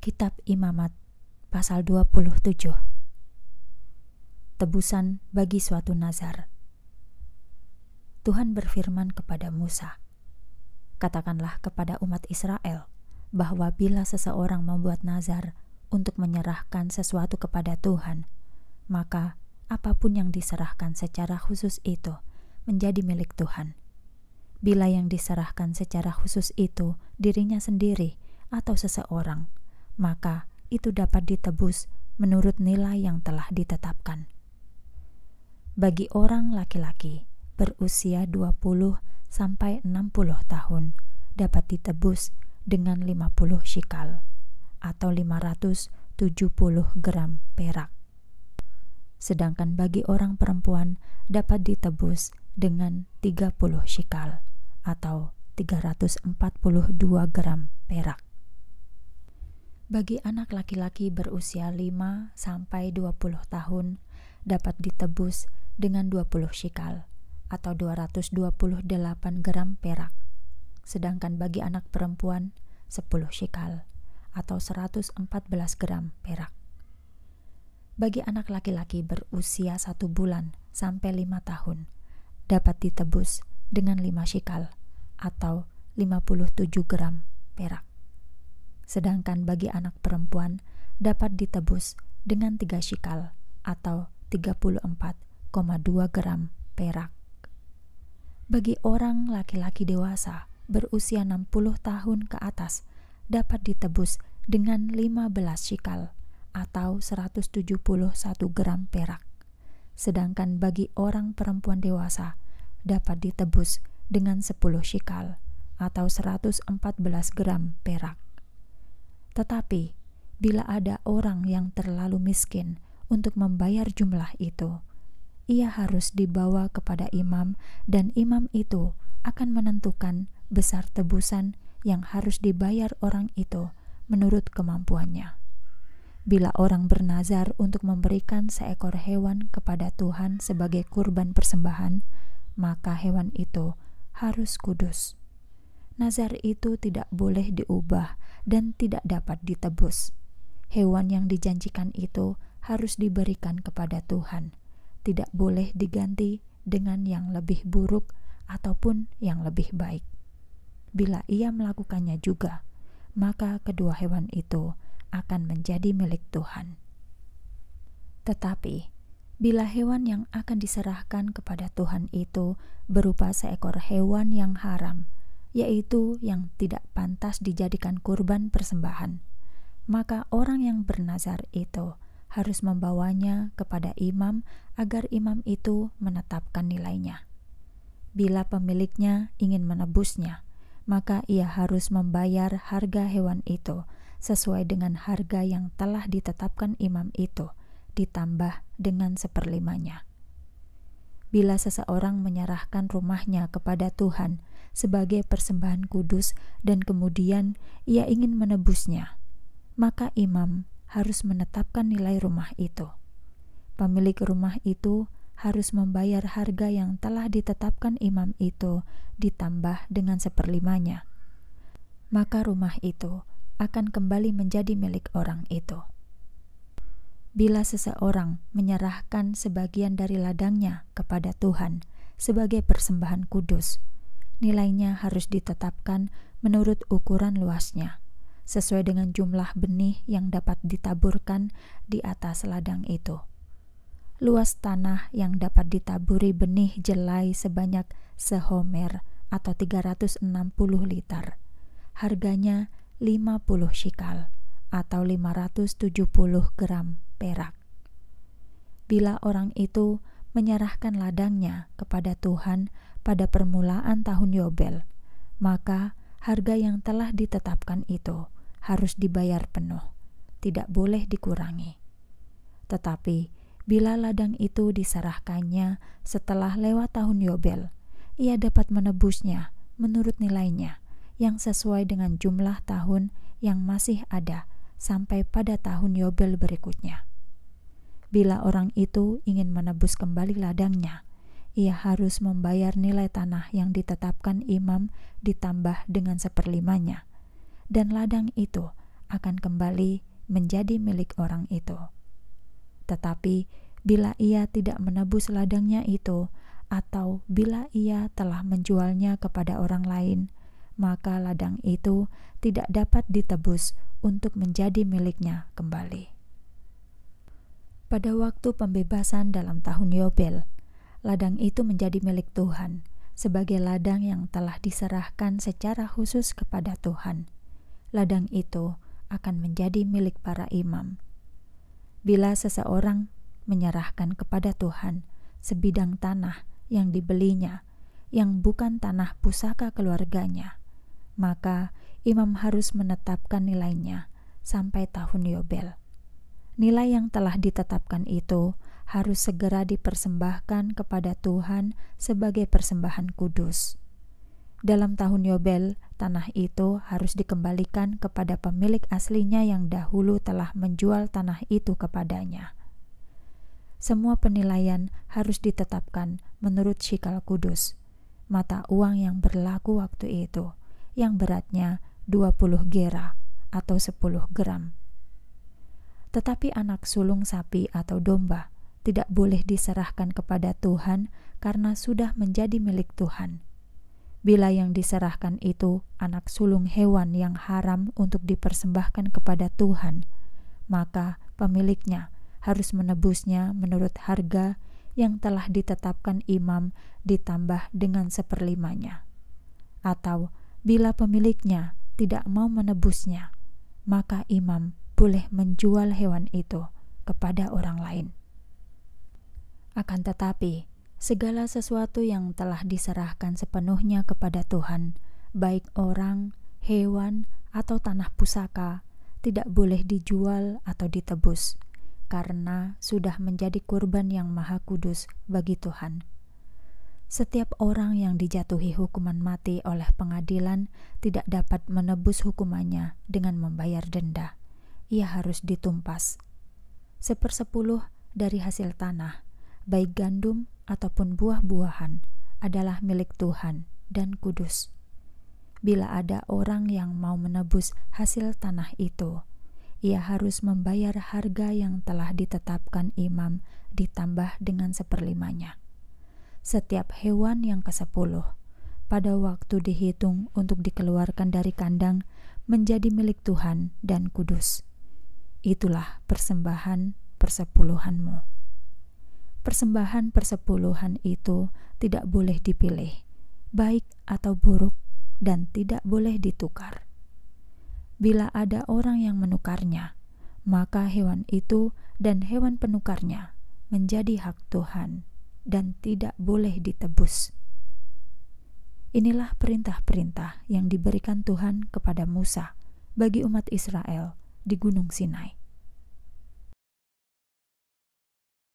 Kitab Imamat pasal 27 Tebusan bagi suatu nazar Tuhan berfirman kepada Musa Katakanlah kepada umat Israel bahwa bila seseorang membuat nazar untuk menyerahkan sesuatu kepada Tuhan maka apapun yang diserahkan secara khusus itu menjadi milik Tuhan bila yang diserahkan secara khusus itu dirinya sendiri atau seseorang maka itu dapat ditebus menurut nilai yang telah ditetapkan. Bagi orang laki-laki berusia 20 sampai 60 tahun dapat ditebus dengan 50 shikal atau 570 gram perak. Sedangkan bagi orang perempuan dapat ditebus dengan 30 shikal atau 342 gram perak bagi anak laki-laki berusia 5 sampai 20 tahun dapat ditebus dengan 20 shikal atau 228 gram perak. Sedangkan bagi anak perempuan 10 shikal atau 114 gram perak. Bagi anak laki-laki berusia 1 bulan sampai 5 tahun dapat ditebus dengan 5 shikal atau 57 gram perak sedangkan bagi anak perempuan dapat ditebus dengan tiga shikal atau 34,2 gram perak. Bagi orang laki-laki dewasa berusia 60 tahun ke atas dapat ditebus dengan 15 shikal atau 171 gram perak. Sedangkan bagi orang perempuan dewasa dapat ditebus dengan 10 shikal atau 114 gram perak. Tetapi, bila ada orang yang terlalu miskin untuk membayar jumlah itu, ia harus dibawa kepada imam, dan imam itu akan menentukan besar tebusan yang harus dibayar orang itu menurut kemampuannya. Bila orang bernazar untuk memberikan seekor hewan kepada Tuhan sebagai kurban persembahan, maka hewan itu harus kudus nazar itu tidak boleh diubah dan tidak dapat ditebus. Hewan yang dijanjikan itu harus diberikan kepada Tuhan, tidak boleh diganti dengan yang lebih buruk ataupun yang lebih baik. Bila ia melakukannya juga, maka kedua hewan itu akan menjadi milik Tuhan. Tetapi, bila hewan yang akan diserahkan kepada Tuhan itu berupa seekor hewan yang haram, yaitu yang tidak pantas dijadikan kurban persembahan. Maka orang yang bernazar itu harus membawanya kepada imam agar imam itu menetapkan nilainya. Bila pemiliknya ingin menebusnya, maka ia harus membayar harga hewan itu sesuai dengan harga yang telah ditetapkan imam itu, ditambah dengan seperlimanya bila seseorang menyerahkan rumahnya kepada Tuhan sebagai persembahan kudus dan kemudian ia ingin menebusnya, maka imam harus menetapkan nilai rumah itu. Pemilik rumah itu harus membayar harga yang telah ditetapkan imam itu ditambah dengan seperlimanya. Maka rumah itu akan kembali menjadi milik orang itu bila seseorang menyerahkan sebagian dari ladangnya kepada Tuhan sebagai persembahan kudus, nilainya harus ditetapkan menurut ukuran luasnya, sesuai dengan jumlah benih yang dapat ditaburkan di atas ladang itu. Luas tanah yang dapat ditaburi benih jelai sebanyak sehomer atau 360 liter. Harganya 50 shikal atau 570 gram perak. Bila orang itu menyerahkan ladangnya kepada Tuhan pada permulaan tahun Yobel, maka harga yang telah ditetapkan itu harus dibayar penuh, tidak boleh dikurangi. Tetapi bila ladang itu diserahkannya setelah lewat tahun Yobel, ia dapat menebusnya menurut nilainya yang sesuai dengan jumlah tahun yang masih ada sampai pada tahun Yobel berikutnya. Bila orang itu ingin menebus kembali ladangnya, ia harus membayar nilai tanah yang ditetapkan imam ditambah dengan seperlimanya, dan ladang itu akan kembali menjadi milik orang itu. Tetapi bila ia tidak menebus ladangnya itu, atau bila ia telah menjualnya kepada orang lain, maka ladang itu tidak dapat ditebus untuk menjadi miliknya kembali. Pada waktu pembebasan dalam tahun Yobel, ladang itu menjadi milik Tuhan sebagai ladang yang telah diserahkan secara khusus kepada Tuhan. Ladang itu akan menjadi milik para imam. Bila seseorang menyerahkan kepada Tuhan sebidang tanah yang dibelinya, yang bukan tanah pusaka keluarganya, maka imam harus menetapkan nilainya sampai tahun Yobel. Nilai yang telah ditetapkan itu harus segera dipersembahkan kepada Tuhan sebagai persembahan kudus. Dalam tahun Yobel, tanah itu harus dikembalikan kepada pemilik aslinya yang dahulu telah menjual tanah itu kepadanya. Semua penilaian harus ditetapkan menurut Shikal Kudus, mata uang yang berlaku waktu itu yang beratnya 20 gera atau 10 gram. Tetapi anak sulung sapi atau domba tidak boleh diserahkan kepada Tuhan karena sudah menjadi milik Tuhan. Bila yang diserahkan itu anak sulung hewan yang haram untuk dipersembahkan kepada Tuhan, maka pemiliknya harus menebusnya menurut harga yang telah ditetapkan imam ditambah dengan seperlimanya, atau Bila pemiliknya tidak mau menebusnya, maka imam boleh menjual hewan itu kepada orang lain. Akan tetapi, segala sesuatu yang telah diserahkan sepenuhnya kepada Tuhan, baik orang, hewan, atau tanah pusaka, tidak boleh dijual atau ditebus, karena sudah menjadi kurban yang maha kudus bagi Tuhan. Setiap orang yang dijatuhi hukuman mati oleh pengadilan tidak dapat menebus hukumannya dengan membayar denda. Ia harus ditumpas. Sepersepuluh dari hasil tanah, baik gandum ataupun buah-buahan, adalah milik Tuhan dan kudus. Bila ada orang yang mau menebus hasil tanah itu, ia harus membayar harga yang telah ditetapkan imam ditambah dengan seperlimanya setiap hewan yang kesepuluh pada waktu dihitung untuk dikeluarkan dari kandang menjadi milik Tuhan dan kudus. Itulah persembahan persepuluhanmu. Persembahan persepuluhan itu tidak boleh dipilih, baik atau buruk, dan tidak boleh ditukar. Bila ada orang yang menukarnya, maka hewan itu dan hewan penukarnya menjadi hak Tuhan dan tidak boleh ditebus. Inilah perintah-perintah yang diberikan Tuhan kepada Musa bagi umat Israel di Gunung Sinai.